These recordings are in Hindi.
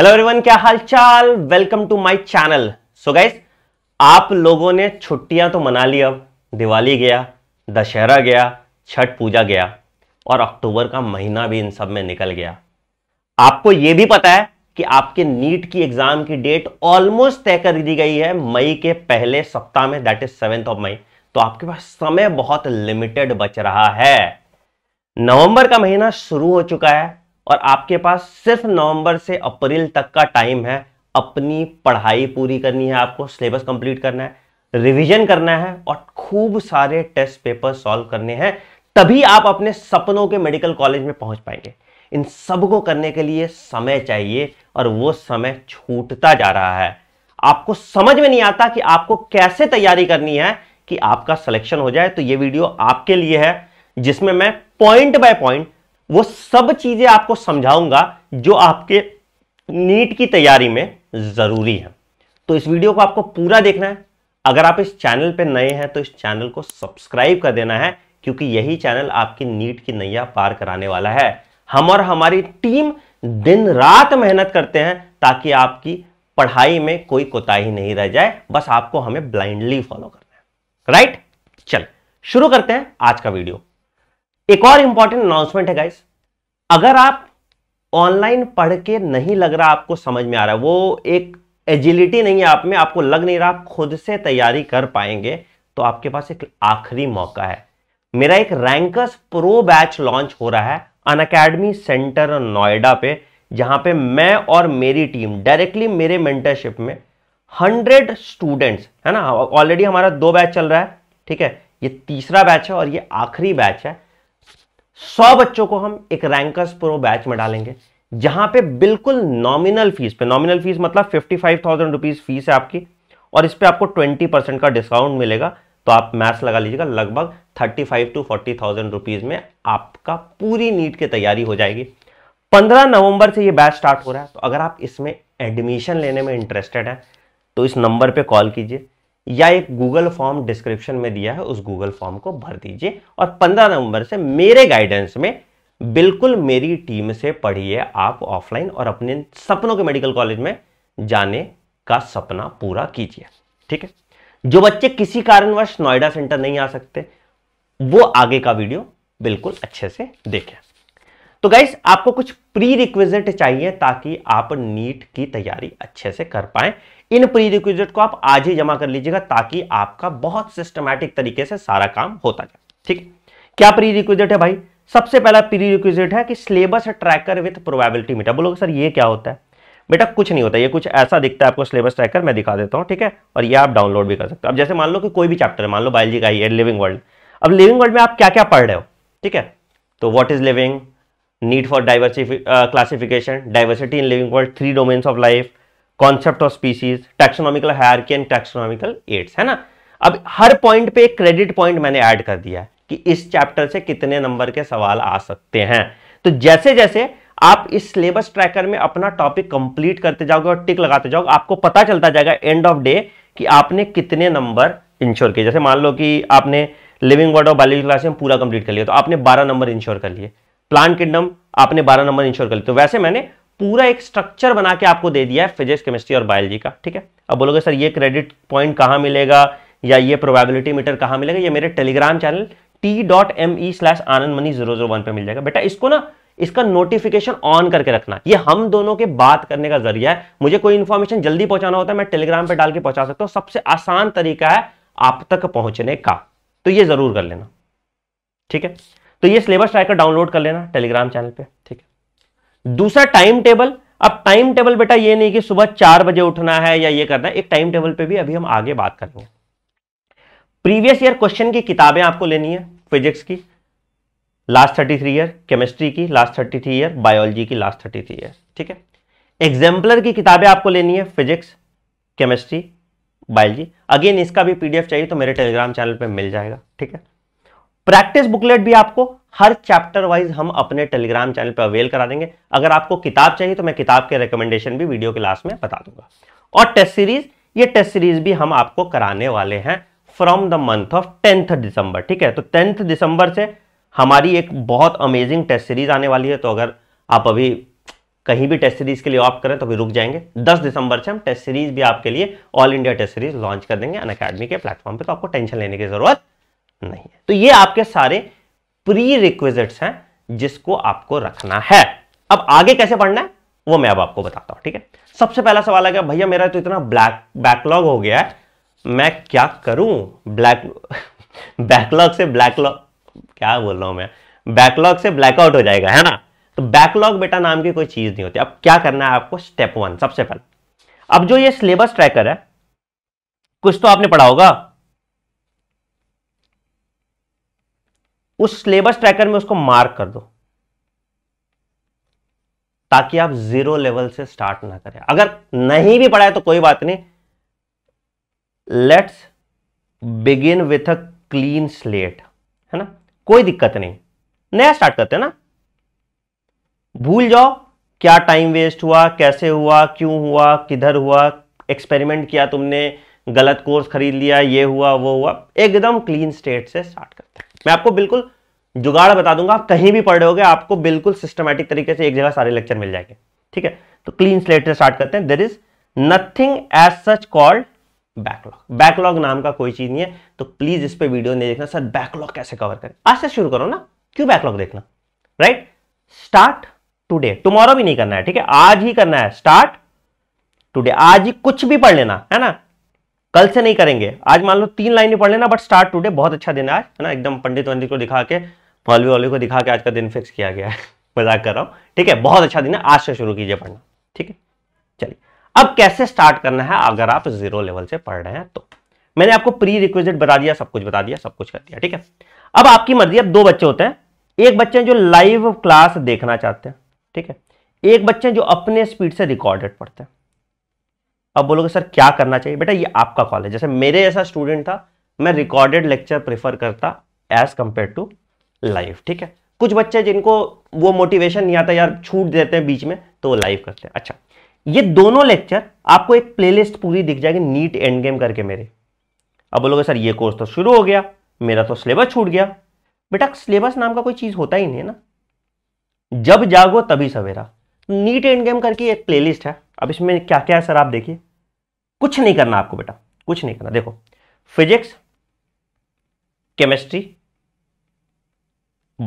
हेलो एवरीवन क्या हाल चाल welcome to my channel so guys आप लोगों ने छुट्टियां तो मना ली अब दिवाली गया दशहरा गया छठ पूजा गया और अक्टूबर का महीना भी इन सब में निकल गया आपको ये भी पता है कि आपके नीट की एग्जाम की डेट ऑलमोस्ट तय कर दी गई है मई के पहले सप्ताह में that is seventh of May तो आपके पास समय बहुत लिमिटेड बच रहा है नवंबर का महीना शुरू हो चुका है और आपके पास सिर्फ नवंबर से अप्रैल तक का टाइम है अपनी पढ़ाई पूरी करनी है आपको सिलेबस कंप्लीट करना है रिवीजन करना है और खूब सारे टेस्ट पेपर सॉल्व करने हैं तभी आप अपने सपनों के मेडिकल कॉलेज में पहुंच पाएंगे इन सब को करने के लिए समय चाहिए और वो समय छूटता जा रहा है आपको समझ में नहीं आता कि आपको कैसे तैयारी करनी है कि आपका सिलेक्शन हो जाए तो ये वीडियो आपके लिए है जिसमें मैं पॉइंट बाय पॉइंट वो सब चीजें आपको समझाऊंगा जो आपके नीट की तैयारी में जरूरी है तो इस वीडियो को आपको पूरा देखना है अगर आप इस चैनल पर नए हैं तो इस चैनल को सब्सक्राइब कर देना है क्योंकि यही चैनल आपकी नीट की नैया पार कराने वाला है हम और हमारी टीम दिन रात मेहनत करते हैं ताकि आपकी पढ़ाई में कोई कोताही नहीं रह जाए बस आपको हमें ब्लाइंडली फॉलो करना है राइट चल शुरू करते हैं आज का वीडियो एक और इंपॉर्टेंट अनाउंसमेंट है गाइस अगर आप ऑनलाइन पढ़ के नहीं लग रहा आपको समझ में आ रहा है वो एक एजिलिटी नहीं है आप में आपको लग नहीं रहा आप खुद से तैयारी कर पाएंगे तो आपके पास एक आखिरी मौका है मेरा एक रैंकस प्रो बैच लॉन्च हो रहा है अन अकेडमी सेंटर नोएडा पे जहां पे मैं और मेरी टीम डायरेक्टली मेरे मेंटरशिप में हंड्रेड स्टूडेंट्स है ना ऑलरेडी हमारा दो बैच चल रहा है ठीक है ये तीसरा बैच है और ये आखिरी बैच है सौ बच्चों को हम एक रैंकर्स प्रो बैच में डालेंगे जहां पे बिल्कुल नॉमिनल फीस पे नॉमिनल फीस मतलब fifty five thousand rupees fees है आपकी और इस पर आपको ट्वेंटी परसेंट का डिस्काउंट मिलेगा तो आप मैथ्स लगा लीजिएगा लगभग thirty five to forty thousand rupees में आपका पूरी नीट की तैयारी हो जाएगी पंद्रह नवंबर से ये बैच स्टार्ट हो रहा है तो अगर आप इसमें एडमिशन लेने में इंटरेस्टेड हैं तो इस नंबर पर कॉल कीजिए या एक गूगल फॉर्म डिस्क्रिप्शन में दिया है उस गूगल फॉर्म को भर दीजिए और 15 नवंबर से मेरे गाइडेंस में बिल्कुल मेरी टीम से पढ़िए आप ऑफलाइन और अपने सपनों के मेडिकल कॉलेज में जाने का सपना पूरा कीजिए ठीक है जो बच्चे किसी कारणवश नोएडा सेंटर नहीं आ सकते वो आगे का वीडियो बिल्कुल अच्छे से देखें तो गाइस आपको कुछ प्री रिक्विजिट चाहिए ताकि आप नीट की तैयारी अच्छे से कर पाए इन प्री रिक्विजिट को आप आज ही जमा कर लीजिएगा ताकि आपका बहुत सिस्टमैटिक तरीके से सारा काम होता जाए ठीक क्या प्री रिक्विजिट है भाई सबसे पहला प्री रिक्विजिट है कि syllabus tracker with probability meter बोलोगे सर ये क्या होता है बेटा कुछ नहीं होता ये कुछ ऐसा दिखता है आपको सिलेबस ट्रैकर मैं दिखा देता हूँ ठीक है और ये आप डाउनलोड भी कर सकते हो अब जैसे मान लो कि कोई भी चैप्टर है मान लो बायोलॉजी का ही है लिविंग वर्ल्ड अब लिविंग वर्ल्ड में आप क्या क्या पढ़ रहे हो ठीक है तो what is living need for diversifi classification uh, classification, diversity in living world, three domains of life, concept of species, taxonomical hierarchy and taxonomical aids है ना अब हर पॉइंट पे क्रेडिट पॉइंट मैंने ऐड कर दिया है कि इस चैप्टर से कितने नंबर के सवाल आ सकते हैं तो जैसे जैसे आप इस सिलेबस ट्रैकर में अपना टॉपिक कंप्लीट करते जाओगे और टिक लगाते जाओगे आपको पता चलता जाएगा एंड ऑफ डे कि आपने कितने नंबर इंश्योर किए जैसे मान लो कि आपने लिविंग वर्ड और बायोलॉजी क्लास में पूरा कंप्लीट कर लिया तो आपने 12 नंबर इंश्योर कर लिए प्लांट किंगडम आपने बारह नंबर इंश्योर कर लिया तो वैसे मैंने पूरा एक स्ट्रक्चर बना के आपको दे दिया है फिजिक्स केमिस्ट्री और बायोलॉजी का ठीक है अब बोलोगे सर ये क्रेडिट पॉइंट कहाँ मिलेगा या ये प्रोबेबिलिटी मीटर कहाँ मिलेगा ये मेरे Telegram channel T dot M E slash Anand Mani zero zero one पर मिल जाएगा बेटा इसको ना इसका नोटिफिकेशन ऑन करके रखना ये हम दोनों के बात करने का जरिया है मुझे कोई इंफॉर्मेशन जल्दी पहुंचाना होता है मैं टेलीग्राम पर डाल के पहुंचा सकता हूं सबसे आसान तरीका है आप तक पहुंचने का तो ये जरूर कर लेना ठीक है तो ये सिलेबस ट्रैकर डाउनलोड कर लेना टेलीग्राम चैनल पे ठीक है दूसरा टाइम टेबल अब टाइम टेबल बेटा ये नहीं कि सुबह चार बजे उठना है या ये करना है एक टाइम टेबल पे भी अभी हम आगे बात करेंगे प्रीवियस ईयर क्वेश्चन की किताबें आपको लेनी है फिजिक्स की last thirty three year chemistry की last thirty three year biology की लास्ट थर्टी थ्री ईयर ठीक है एग्जाम्पलर की किताबें आपको लेनी है फिजिक्स केमिस्ट्री बायोलॉजी अगेन इसका भी पीडीएफ चाहिए तो मेरे टेलीग्राम चैनल पर मिल जाएगा ठीक है प्रैक्टिस बुकलेट भी आपको हर चैप्टर वाइज हम अपने टेलीग्राम चैनल पर अवेल करा देंगे अगर आपको किताब चाहिए तो मैं किताब के रिकमेंडेशन भी वीडियो के लास्ट में बता दूंगा और टेस्ट सीरीज ये टेस्ट सीरीज भी हम आपको कराने वाले हैं from the month of tenth December ठीक है तो टेंथ दिसंबर से हमारी एक बहुत अमेजिंग टेस्ट सीरीज आने वाली है तो अगर आप अभी कहीं भी टेस्ट सीरीज के लिए ऑप्ट करें तो अभी रुक जाएंगे 10 दिसंबर से हम टेस्ट सीरीज भी आपके लिए all India test series launch कर देंगे अन अकेडमी के प्लेटफॉर्म पर तो आपको टेंशन लेने की जरूरत नहीं है तो ये आपके सारे प्री रिक्वेजिट हैं जिसको आपको रखना है अब आगे कैसे पढ़ना है वो मैं अब आपको बताता हूं ठीक है सबसे पहला सवाल आ गया भैया मेरा तो इतना ब्लैक बैकलॉग हो गया है मैं क्या करूं ब्लैक बैकलॉग से ब्लैकलॉग क्या बोल रहा हूं मैं बैकलॉग से ब्लैकआउट हो जाएगा है ना तो बैकलॉग बेटा नाम की कोई चीज नहीं होती अब क्या करना है आपको स्टेप वन सबसे पहले अब जो ये सिलेबस ट्रैकर है कुछ तो आपने पढ़ा होगा उस सिलेबस ट्रैकर में उसको मार्क कर दो ताकि आप जीरो लेवल से स्टार्ट ना करें अगर नहीं भी पढ़ा है तो कोई बात नहीं let's begin with a clean slate है ना कोई दिक्कत नहीं नया स्टार्ट करते हैं ना भूल जाओ क्या टाइम वेस्ट हुआ कैसे हुआ क्यों हुआ किधर हुआ एक्सपेरिमेंट किया तुमने गलत कोर्स खरीद लिया ये हुआ वो हुआ एकदम क्लीन स्टेट से स्टार्ट करते हैं मैं आपको बिल्कुल जुगाड़ बता दूंगा आप कहीं भी पढ़ रहे आपको बिल्कुल सिस्टमैटिक तरीके से एक जगह सारे लेक्चर मिल जाएंगे ठीक है तो क्लीन स्लेट से स्टार्ट करते हैं there is nothing as such called backlog backlog नाम का कोई चीज नहीं है तो प्लीज इस पर वीडियो नहीं देखना सर बैकलॉग कैसे कवर करें आज से शुरू करो ना क्यों बैकलॉग देखना राइट स्टार्ट टुडे टुमारो भी नहीं करना है ठीक है आज ही करना है स्टार्ट टुडे आज ही कुछ भी पढ़ लेना है ना कल से नहीं करेंगे आज मान लो तीन ही पढ़ लेना बट स्टार्ट टूडे बहुत अच्छा दिन है आज है ना एकदम पंडित वंडित को दिखा के मौलवी वाली को दिखा के आज का दिन फिक्स किया गया है मजाक कर रहा हूँ ठीक है बहुत अच्छा दिन है आज से शुरू कीजिए पढ़ना ठीक है चलिए अब कैसे स्टार्ट करना है अगर आप जीरो लेवल से पढ़ रहे हैं तो मैंने आपको प्री रिक्वेजिट बता दिया सब कुछ बता दिया सब कुछ कर दिया ठीक है अब आपकी मर्जी अब दो बच्चे होते हैं एक बच्चे जो लाइव क्लास देखना चाहते हैं ठीक है एक बच्चे जो अपने स्पीड से रिकॉर्डेड पढ़ते हैं अब बोलोगे सर क्या करना चाहिए बेटा ये आपका कॉल है जैसे मेरे ऐसा स्टूडेंट था मैं रिकॉर्डेड लेक्चर प्रेफर करता एज कंपेयर टू लाइव ठीक है कुछ बच्चे जिनको वो मोटिवेशन नहीं आता यार छूट देते हैं बीच में तो वो लाइव करते हैं अच्छा ये दोनों लेक्चर आपको एक प्लेलिस्ट पूरी दिख जाएगी नीट एंड गेम करके मेरे अब बोलोगे सर ये कोर्स तो शुरू हो गया मेरा तो सिलेबस छूट गया बेटा सिलेबस नाम का कोई चीज़ होता ही नहीं है ना जब जागो तभी सवेरा नीट एंड गेम करके एक प्लेलिस्ट है अब इसमें क्या क्या है सर आप देखिए कुछ नहीं करना आपको बेटा कुछ नहीं करना देखो फिजिक्स केमिस्ट्री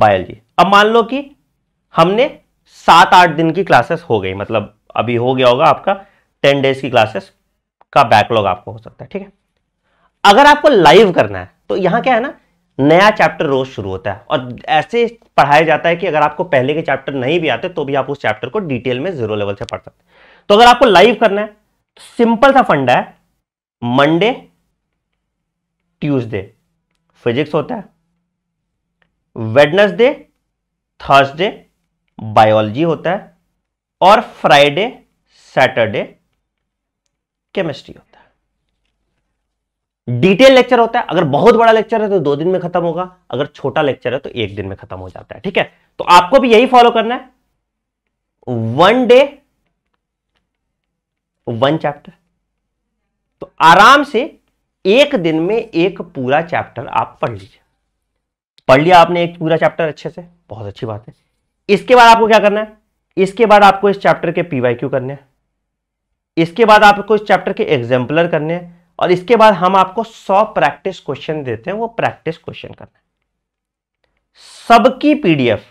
बायोलॉजी अब मान लो कि हमने सात आठ दिन की क्लासेस हो गई मतलब अभी हो गया होगा आपका टेन डेज की क्लासेस का बैकलॉग आपको हो सकता है ठीक है अगर आपको लाइव करना है तो यहां क्या है ना नया चैप्टर रोज शुरू होता है और ऐसे पढ़ाया जाता है कि अगर आपको पहले के चैप्टर नहीं भी आते तो भी आप उस चैप्टर को डिटेल में जीरो लेवल से पढ़ सकते हैं तो अगर आपको लाइव करना है तो सिंपल सा फंडा है मंडे ट्यूसडे फिजिक्स होता है वेडनसडे थर्सडे बायोलॉजी होता है और फ्राइडे सैटरडे केमिस्ट्री होता है डिटेल लेक्चर होता है अगर बहुत बड़ा लेक्चर है तो दो दिन में खत्म होगा अगर छोटा लेक्चर है तो एक दिन में खत्म हो जाता है ठीक है तो आपको भी यही फॉलो करना है वन डे वन चैप्टर तो आराम से एक दिन में एक पूरा चैप्टर आप पढ़ लीजिए पढ़ लिया आपने एक पूरा चैप्टर अच्छे से बहुत अच्छी बात है इसके बाद आपको क्या करना है इसके बाद आपको इस चैप्टर के पीवाईक्यू करने हैं इसके बाद आपको इस चैप्टर के एग्जाम्पलर करने हैं और इसके बाद हम आपको सौ प्रैक्टिस क्वेश्चन देते हैं वो प्रैक्टिस क्वेश्चन करना सबकी पीडीएफ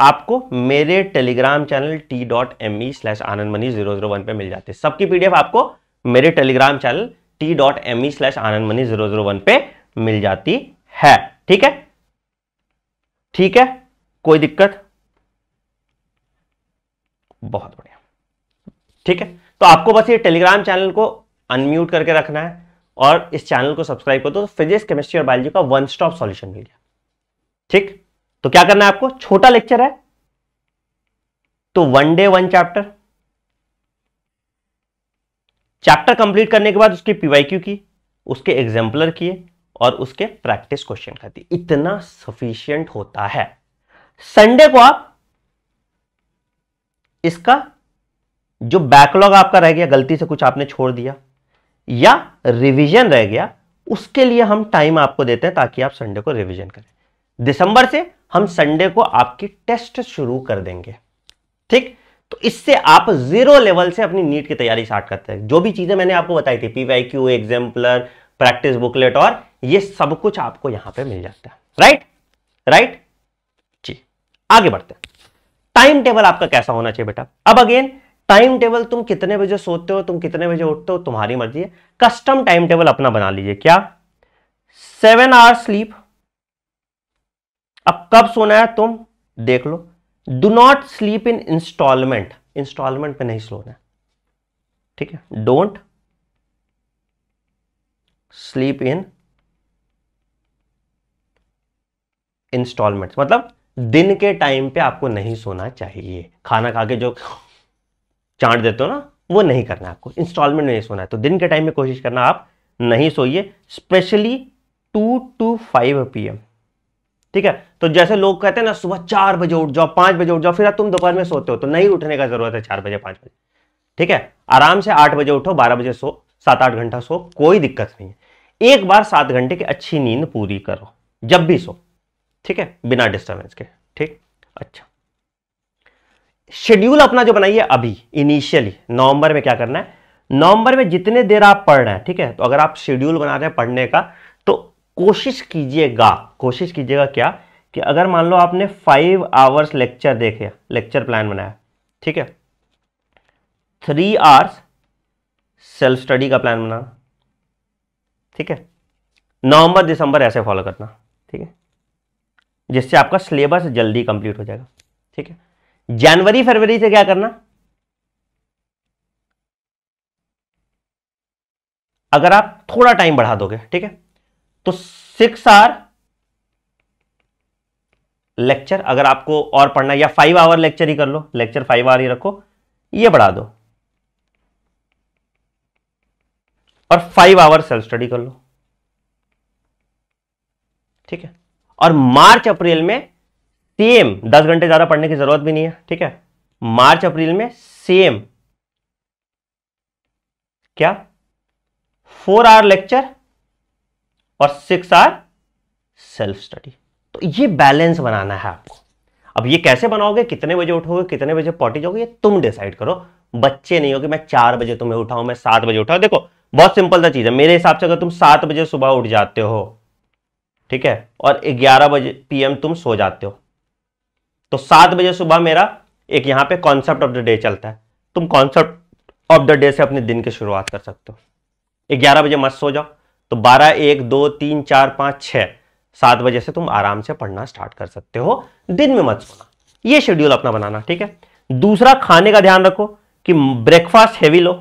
आपको मेरे Telegram channel T dot M E slash Anand Mani zero zero one पर मिल जाते हैं सबकी पीडीएफ आपको मेरे Telegram channel T dot M E slash Anand Mani zero zero one पे मिल जाती है ठीक है ठीक है कोई दिक्कत बहुत बढ़िया ठीक है तो आपको बस ये टेलीग्राम चैनल को अनम्यूट करके रखना है और इस चैनल को सब्सक्राइब कर दो तो फिजिक्स केमिस्ट्री और बायोलॉजी का वन स्टॉप सॉल्यूशन मिल गया ठीक तो क्या करना है आपको छोटा लेक्चर है तो one day one chapter chapter complete करने के बाद उसकी पीवाईक्यू की उसके एग्जाम्पलर किए और उसके प्रैक्टिस क्वेश्चन कर दिए इतना सफिशियंट होता है संडे को आप इसका जो बैकलॉग आपका रह गया गलती से कुछ आपने छोड़ दिया या रिवीजन रह गया उसके लिए हम टाइम आपको देते हैं ताकि आप संडे को रिवीजन करें दिसंबर से हम संडे को आपकी टेस्ट शुरू कर देंगे ठीक तो इससे आप जीरो लेवल से अपनी नीट की तैयारी स्टार्ट करते हैं जो भी चीजें मैंने आपको बताई थी PY Q exemplar practice booklet और ये सब कुछ आपको यहां पे मिल जाता है राइट राइट जी आगे बढ़ते हैं टाइम टेबल आपका कैसा होना चाहिए बेटा अब अगेन टाइम टेबल तुम कितने बजे सोते हो तुम कितने बजे उठते हो तुम्हारी मर्जी है कस्टम टाइम टेबल अपना बना लीजिए क्या सेवन आवर स्लीप अब कब सोना है तुम देख लो do not sleep in installment installment पे नहीं सोना है ठीक है डोंट स्लीप इन इंस्टॉलमेंट मतलब दिन के टाइम पे आपको नहीं सोना चाहिए खाना खा के जो चाट देते हो ना वो नहीं करना है आपको इंस्टॉलमेंट में नहीं सोना है तो दिन के टाइम में कोशिश करना आप नहीं सोइए specially two to five P ठीक है तो जैसे लोग कहते हैं ना सुबह चार बजे उठ जाओ पाँच बजे उठ जाओ फिर तुम दोपहर में सोते हो तो नहीं उठने का जरूरत है चार बजे पाँच बजे ठीक है आराम से आठ बजे उठो बारह बजे सो सात आठ घंटा सो कोई दिक्कत नहीं है एक बार सात घंटे की अच्छी नींद पूरी करो जब भी सो ठीक है बिना डिस्टर्बेंस के ठीक अच्छा शेड्यूल अपना जो बनाइए अभी इनिशियली नवंबर में क्या करना है नवंबर में जितने देर आप पढ़ रहे हैं ठीक है तो अगर आप शेड्यूल बना रहे हैं पढ़ने का तो कोशिश कीजिएगा कोशिश कीजिएगा क्या कि अगर मान लो आपने फाइव आवर्स लेक्चर देखे लेक्चर प्लान बनाया ठीक है थ्री आवर्स सेल्फ स्टडी का प्लान बनाना ठीक है नवंबर दिसंबर ऐसे फॉलो करना ठीक है जिससे आपका सिलेबस जल्दी कंप्लीट हो जाएगा ठीक है जनवरी फरवरी से क्या करना अगर आप थोड़ा टाइम बढ़ा दोगे ठीक है तो सिक्स आवर लेक्चर अगर आपको और पढ़ना या फाइव आवर लेक्चर ही कर लो लेक्चर फाइव आवर ही रखो ये बढ़ा दो और फाइव आवर सेल्फ स्टडी कर लो ठीक है और मार्च अप्रैल में सेम दस घंटे ज़्यादा पढ़ने की ज़रूरत भी नहीं है ठीक है मार्च अप्रैल में सेम क्या फोर आवर लेक्चर और सिक्स आवर सेल्फ स्टडी तो ये बैलेंस बनाना है आपको अब ये कैसे बनाओगे कितने बजे उठोगे कितने बजे पॉटी जाओगे ये तुम डिसाइड करो बच्चे नहीं हो मैं चार बजे तुम्हें उठाऊं मैं सात बजे उठाऊ देखो बहुत सिंपल सा चीज़ है मेरे हिसाब से अगर तुम सात बजे सुबह उठ जाते हो ठीक है और ग्यारह बजे पीएम तुम सो जाते हो तो सात बजे सुबह मेरा एक यहां पे कॉन्सेप्ट ऑफ द डे चलता है तुम कॉन्सेप्ट ऑफ द डे से अपने दिन की शुरुआत कर सकते हो ग्यारह बजे मत सो जाओ तो बारह एक दो तीन चार पांच छह सात बजे से तुम आराम से पढ़ना स्टार्ट कर सकते हो दिन में मत सोना ये शेड्यूल अपना बनाना ठीक है दूसरा खाने का ध्यान रखो कि ब्रेकफास्ट हैवी लो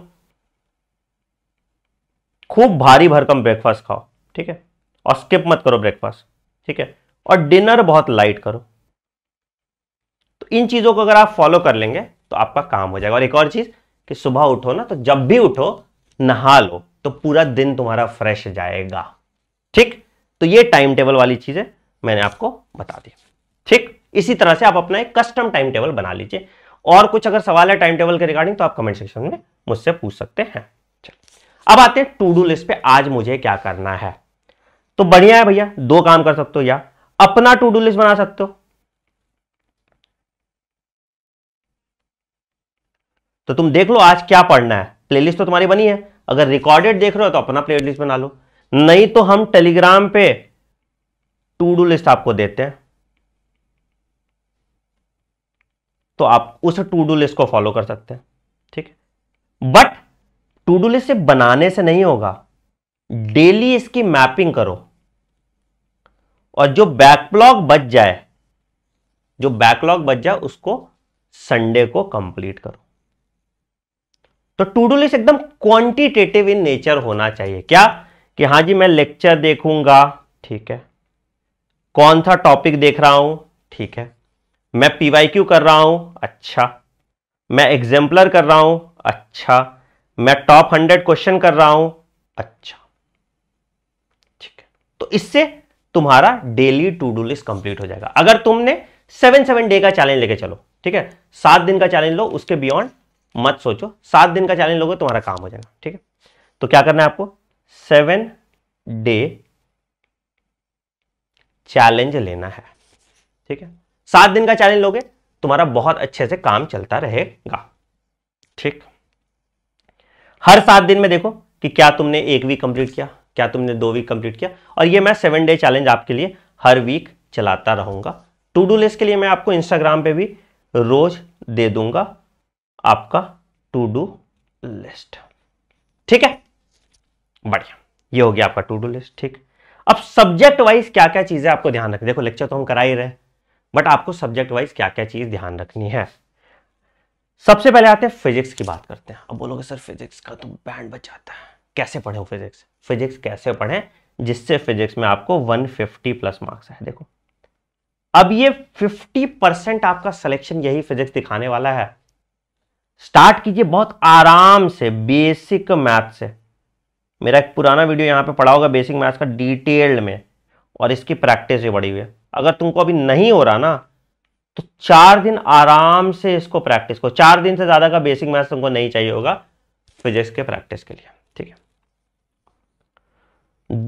खूब भारी भरकम ब्रेकफास्ट खाओ ठीक है और स्किप मत करो ब्रेकफास्ट ठीक है और डिनर बहुत लाइट करो इन चीज़ों को अगर आप फॉलो कर लेंगे तो आपका काम हो जाएगा और एक और चीज़ कि सुबह उठो ना तो जब भी उठो नहा लो तो पूरा दिन तुम्हारा फ्रेश जाएगा ठीक तो ये टाइम टेबल वाली चीज है मैंने आपको बता दी ठीक इसी तरह से आप अपना एक कस्टम टाइम टेबल बना लीजिए और कुछ अगर सवाल है टाइम टेबल के रिगार्डिंग तो आप कमेंट सेक्शन में मुझसे पूछ सकते हैं अब आते हैं टू डू लिस्ट पे आज मुझे क्या करना है तो बढ़िया है भैया दो काम कर सकते हो या अपना टू डू लिस्ट बना सकते हो तो तुम देख लो आज क्या पढ़ना है प्लेलिस्ट तो तुम्हारी बनी है अगर रिकॉर्डेड देख रहे हो तो अपना प्लेलिस्ट बना लो नहीं तो हम टेलीग्राम पे टू डू लिस्ट आपको देते हैं तो आप उस टू डू लिस्ट को फॉलो कर सकते हैं ठीक है बट टू डू लिस्ट से बनाने से नहीं होगा डेली इसकी मैपिंग करो और जो बैकलॉग बच जाए जो बैकलॉग बच जाए उसको संडे को कंप्लीट करो तो टू डू लिस्ट एकदम क्वांटिटेटिव इन नेचर होना चाहिए क्या कि हाँ जी मैं लेक्चर देखूंगा ठीक है कौन सा टॉपिक देख रहा हूं ठीक है मैं क्यू कर रहा हूं अच्छा मैं एग्जाम्पलर कर रहा हूं अच्छा मैं टॉप हंड्रेड क्वेश्चन कर रहा हूं अच्छा ठीक है तो इससे तुम्हारा daily to do list complete हो जाएगा अगर तुमने सेवन सेवन डे का चैलेंज लेके चलो ठीक है सात दिन का चैलेंज लो उसके बियॉन्ड मत सोचो सात दिन का चैलेंज लोगे तुम्हारा काम हो जाएगा ठीक है तो क्या करना है आपको सेवन डे चैलेंज लेना है ठीक है सात दिन का चैलेंज लोगे तुम्हारा बहुत अच्छे से काम चलता रहेगा ठीक हर सात दिन में देखो कि क्या तुमने एक वीक कंप्लीट किया क्या तुमने दो वीक कंप्लीट किया और ये मैं सेवन डे चैलेंज आपके लिए हर वीक चलाता रहूंगा टू डू लिस्ट के लिए मैं आपको इंस्टाग्राम पे भी रोज दे दूंगा आपका टू डू लिस्ट ठीक है बढ़िया ये हो गया आपका टू डू लिस्ट ठीक अब सब्जेक्ट वाइज क्या क्या चीजें आपको ध्यान रखनी देखो लेक्चर तो हम करा ही रहे बट आपको सब्जेक्ट वाइज क्या क्या चीज ध्यान रखनी है सबसे पहले आते हैं फिजिक्स की बात करते हैं अब बोलोगे सर फिजिक्स का तो बैंड बचाता है कैसे पढ़े फिजिक्स फिजिक्स कैसे पढ़े जिससे फिजिक्स में आपको 150 प्लस मार्क्स है देखो अब ये 50 परसेंट आपका सिलेक्शन यही फिजिक्स दिखाने वाला है स्टार्ट कीजिए बहुत आराम से बेसिक मैथ से मेरा एक पुराना वीडियो यहाँ पे पड़ा होगा बेसिक मैथ्स का डिटेल्ड में और इसकी प्रैक्टिस भी बढ़ी हुई है अगर तुमको अभी नहीं हो रहा ना तो चार दिन आराम से इसको प्रैक्टिस करो चार दिन से ज़्यादा का बेसिक मैथ्स तुमको नहीं चाहिए होगा फिजिक्स के प्रैक्टिस के लिए ठीक है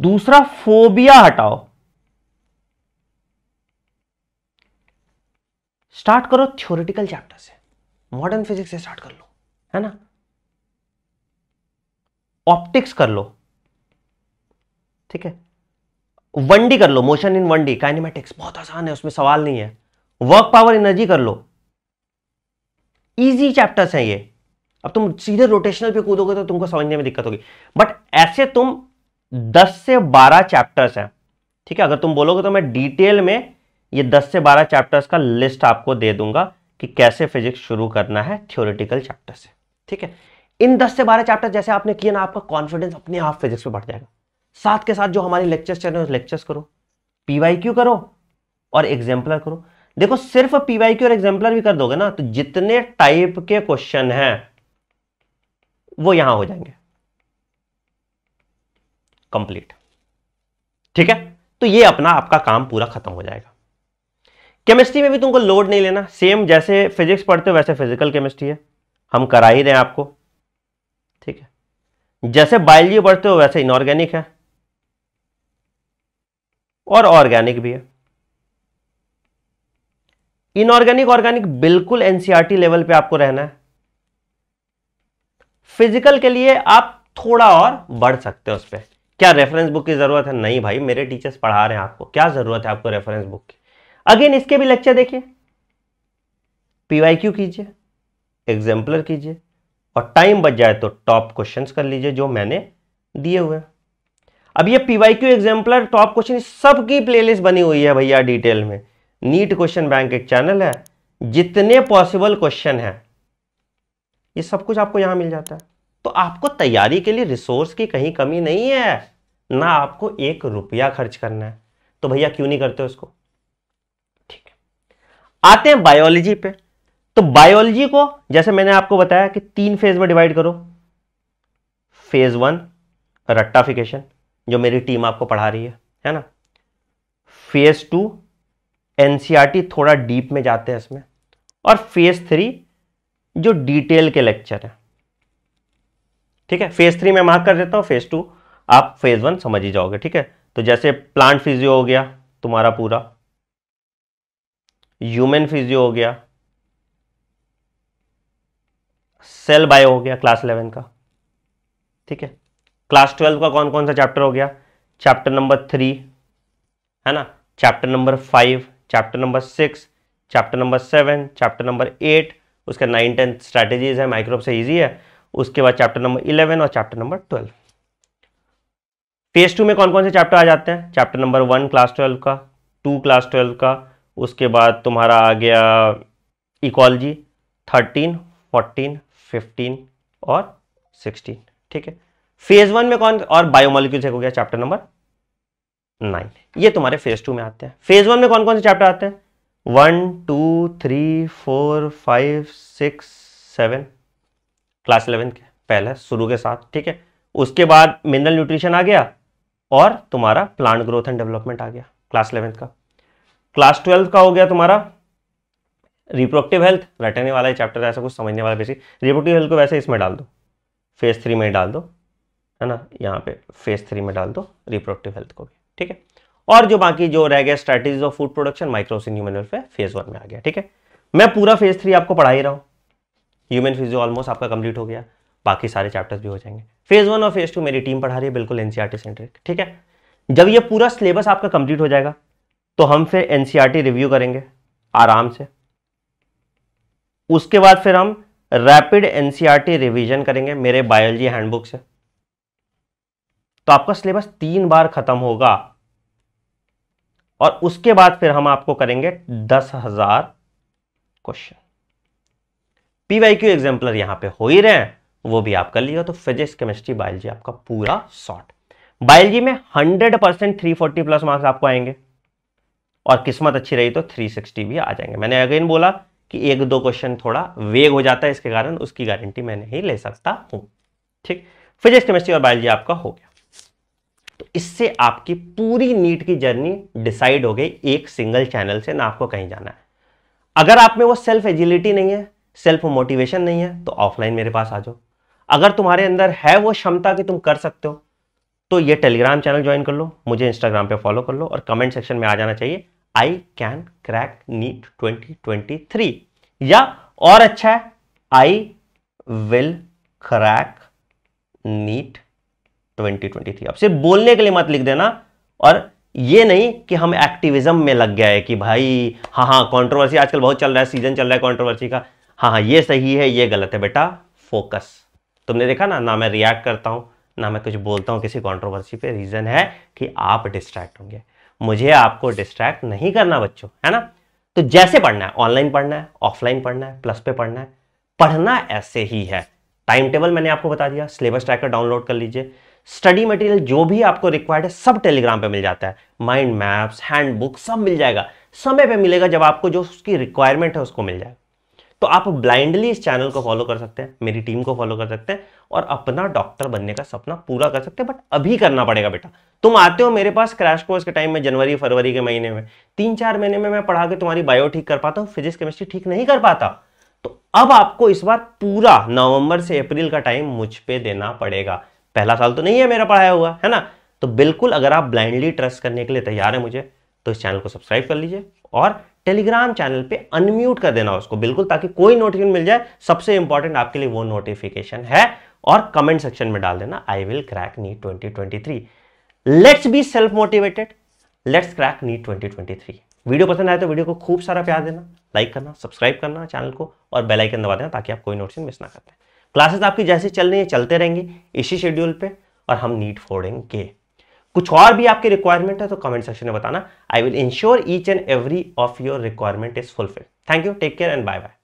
दूसरा फोबिया हटाओ स्टार्ट करो थ्योरिटिकल चैप्टर से मॉडर्न फिजिक्स से स्टार्ट कर लो है ना ऑप्टिक्स कर लो ठीक है वन डी कर लो motion in one D kinematics बहुत आसान है उसमें सवाल नहीं है वर्क पावर एनर्जी कर लो इजी चैप्टर्स हैं ये अब तुम सीधे रोटेशनल पे कूदोगे तो तुमको समझने में दिक्कत होगी बट ऐसे तुम 10 से 12 चैप्टर्स हैं ठीक है अगर तुम बोलोगे तो मैं डिटेल में ये 10 से 12 चैप्टर्स का लिस्ट आपको दे दूंगा कि कैसे फिजिक्स शुरू करना है थियोरिटिकल चैप्टर से ठीक है इन दस से बारह चैप्टर जैसे आपने किया ना आपका कॉन्फिडेंस अपने आप फिजिक्स में बढ़ जाएगा साथ के साथ जो हमारे लेक्चर्स चल रहे हैं लेक्चर्स करो पीवाईक्यू करो और एग्जाम्पलर करो देखो सिर्फ क्यू और एग्जाम्पलर भी कर दोगे ना तो जितने टाइप के क्वेश्चन हैं वो यहां हो जाएंगे कंप्लीट ठीक है तो ये अपना आपका काम पूरा खत्म हो जाएगा केमिस्ट्री में भी तुमको लोड नहीं लेना सेम जैसे फिजिक्स पढ़ते हो वैसे फिजिकल केमिस्ट्री है हम करा ही रहे हैं आपको ठीक है जैसे बायोलॉजी पढ़ते हो वैसे इनऑर्गेनिक है और ऑर्गेनिक भी है इनऑर्गेनिक ऑर्गेनिक बिल्कुल एनसीईआरटी लेवल e पे आपको रहना है फिजिकल के लिए आप थोड़ा और बढ़ सकते हो उस पर क्या रेफरेंस बुक की जरूरत है नहीं भाई मेरे टीचर्स पढ़ा रहे हैं आपको क्या जरूरत है आपको रेफरेंस बुक की अगेन इसके भी लेक्चर देखिए पीवाईक्यू कीजिए एग्जाम्पलर कीजिए और टाइम बच जाए तो टॉप क्वेश्चंस कर लीजिए जो मैंने दिए हुए अब ये पीवाईक्यू एग्जाम्पलर टॉप क्वेश्चन सबकी प्लेलिस्ट बनी हुई है भैया डिटेल में नीट क्वेश्चन बैंक एक चैनल है जितने पॉसिबल क्वेश्चन है ये सब कुछ आपको यहां मिल जाता है तो आपको तैयारी के लिए रिसोर्स की कहीं कमी नहीं है ना आपको एक रुपया खर्च करना है तो भैया क्यों नहीं करते उसको आते हैं बायोलॉजी पे तो बायोलॉजी को जैसे मैंने आपको बताया कि तीन फेज में डिवाइड करो फेज वन रट्टाफिकेशन जो मेरी टीम आपको पढ़ा रही है है ना फेज टू एनसीईआरटी थोड़ा डीप में जाते हैं इसमें और फेज थ्री जो डिटेल के लेक्चर है ठीक है फेज थ्री मैं मार्क कर देता हूं फेज टू आप फेज वन समझ ही जाओगे ठीक है तो जैसे प्लांट फिजियो हो गया तुम्हारा पूरा ह्यूमन फिजियो हो गया सेल बायो हो गया क्लास इलेवन का ठीक है क्लास ट्वेल्व का कौन कौन सा चैप्टर हो गया चैप्टर नंबर थ्री है ना chapter number five chapter number six chapter number seven chapter number eight उसका नाइन टेंथ स्ट्रैटेजीज है माइक्रोब से ईजी है उसके बाद चैप्टर नंबर इलेवन और chapter number twelve phase two में कौन कौन से चैप्टर आ जाते हैं chapter number one class twelve का टू क्लास ट्वेल्व का उसके बाद तुम्हारा आ गया इकोलॉजी थर्टीन फोर्टीन फिफ्टीन और सिक्सटीन ठीक है फेज वन में कौन और बायोमोलिक्यूल्स हो गया चैप्टर नंबर नाइन ये तुम्हारे फेज टू में आते हैं फेज वन में कौन कौन से चैप्टर आते हैं one two three four five six seven class eleventh के पहले शुरू के साथ ठीक है उसके बाद मिनरल न्यूट्रिशन आ गया और तुम्हारा प्लांट ग्रोथ एंड डेवलपमेंट आ गया क्लास इलेवेंथ का क्लास ट्वेल्व का हो गया तुम्हारा रिप्रोडक्टिव हेल्थ रटने वाला ही चैप्टर ऐसा कुछ समझने वाला बेसिक रिप्रोडक्टिव हेल्थ को वैसे इसमें डाल दो फेज थ्री में डाल दो है ना यहाँ पे फेज थ्री में डाल दो रिप्रोडक्टिव हेल्थ को भी ठीक है और जो बाकी जो रह गया strategies of food production microbes in human welfare phase one में आ गया ठीक है मैं पूरा फेज थ्री आपको पढ़ा ही रहा हूँ ह्यूमन फिजियो ऑलमोस्ट आपका कंप्लीट हो गया बाकी सारे चैप्टर्स भी हो जाएंगे फेज वन और फेज टू मेरी टीम पढ़ा रही है बिल्कुल एनसीआरटी सेंट्रिक ठीक है जब ये पूरा सिलेबस आपका कंप्लीट हो जाएगा तो हम फिर एनसीईआरटी रिव्यू करेंगे आराम से उसके बाद फिर हम रैपिड एनसीईआरटी रिवीजन करेंगे मेरे बायोलॉजी हैंडबुक से तो आपका सिलेबस तीन बार खत्म होगा और उसके बाद फिर हम आपको करेंगे दस हजार क्वेश्चन क्यू एग्जाम्पलर यहां पे हो ही रहे हैं वो भी आप कर लिया तो फिजिक्स केमिस्ट्री बायोलॉजी आपका पूरा शॉर्ट बायोलॉजी में 100 परसेंट थ्री प्लस मार्क्स आपको आएंगे और किस्मत अच्छी रही तो 360 भी आ जाएंगे मैंने अगेन बोला कि एक दो क्वेश्चन थोड़ा वेग हो जाता है इसके कारण उसकी गारंटी मैं नहीं ले सकता हूं ठीक फिजिक्स केमिस्ट्री और बायोलॉजी आपका हो गया तो इससे आपकी पूरी नीट की जर्नी डिसाइड हो गई एक सिंगल चैनल से ना आपको कहीं जाना है अगर आप में वो सेल्फ एजिलिटी नहीं है सेल्फ मोटिवेशन नहीं है तो ऑफलाइन मेरे पास आ जाओ अगर तुम्हारे अंदर है वो क्षमता कि तुम कर सकते हो तो ये टेलीग्राम चैनल ज्वाइन कर लो मुझे इंस्टाग्राम पे फॉलो कर लो और कमेंट सेक्शन में आ जाना चाहिए आई कैन क्रैक नीट 2023 या और अच्छा है आई विल क्रैक नीट 2023 अब सिर्फ बोलने के लिए मत लिख देना और ये नहीं कि हम एक्टिविज्म में लग गया है कि भाई हाँ हाँ कंट्रोवर्सी आजकल बहुत चल रहा है सीजन चल रहा है कंट्रोवर्सी का हाँ हाँ ये सही है ये गलत है बेटा फोकस तुमने देखा ना ना मैं रिएक्ट करता हूँ ना मैं कुछ बोलता हूँ किसी कंट्रोवर्सी पे रीज़न है कि आप डिस्ट्रैक्ट होंगे मुझे आपको डिस्ट्रैक्ट नहीं करना बच्चों है ना तो जैसे पढ़ना है ऑनलाइन पढ़ना है ऑफलाइन पढ़ना है प्लस पे पढ़ना है पढ़ना ऐसे ही है टाइम टेबल मैंने आपको बता दिया सिलेबस ट्रैकर डाउनलोड कर लीजिए स्टडी मटेरियल जो भी आपको रिक्वायर्ड है सब टेलीग्राम पे मिल जाता है माइंड मैप्स हैंडबुक सब मिल जाएगा समय पे मिलेगा जब आपको जो उसकी रिक्वायरमेंट है उसको मिल जाएगा तो आप ब्लाइंडली इस चैनल को फॉलो कर सकते हैं मेरी टीम को फॉलो कर सकते हैं और अपना डॉक्टर बनने का सपना पूरा कर सकते हैं बट अभी करना पड़ेगा बेटा तुम आते हो मेरे पास क्रैश कोर्स के टाइम में जनवरी फरवरी के महीने में तीन चार महीने में मैं पढ़ा के तुम्हारी बायो ठीक कर पाता हूँ फिजिक्स केमिस्ट्री ठीक नहीं कर पाता तो अब आपको इस बार पूरा नवंबर से अप्रैल का टाइम मुझ पर देना पड़ेगा पहला साल तो नहीं है मेरा पढ़ाया हुआ है ना तो बिल्कुल अगर आप ब्लाइंडली ट्रस्ट करने के लिए तैयार है मुझे तो इस चैनल को सब्सक्राइब कर लीजिए और टेलीग्राम चैनल पे अनम्यूट कर देना उसको बिल्कुल ताकि कोई नोटिफिकेशन मिल जाए सबसे इंपॉर्टेंट आपके लिए वो नोटिफिकेशन है और कमेंट सेक्शन में डाल देना I will crack NEET 2023 let's be self motivated let's crack NEET 2023 video पसंद आए तो वीडियो को खूब सारा प्यार देना लाइक करना सब्सक्राइब करना चैनल को और बेलाइकन दबा देना ताकि आप कोई नोटिफिकेशन मिस ना कर क्लासेस आपकी जैसे चल रही है चलते रहेंगे इसी शेड्यूल पर और हम नीट फोड़ेंगे कुछ और भी आपकी रिक्वायरमेंट है तो कमेंट सेक्शन में बताना I will ensure each and every of your requirement is fulfil thank you take care and bye bye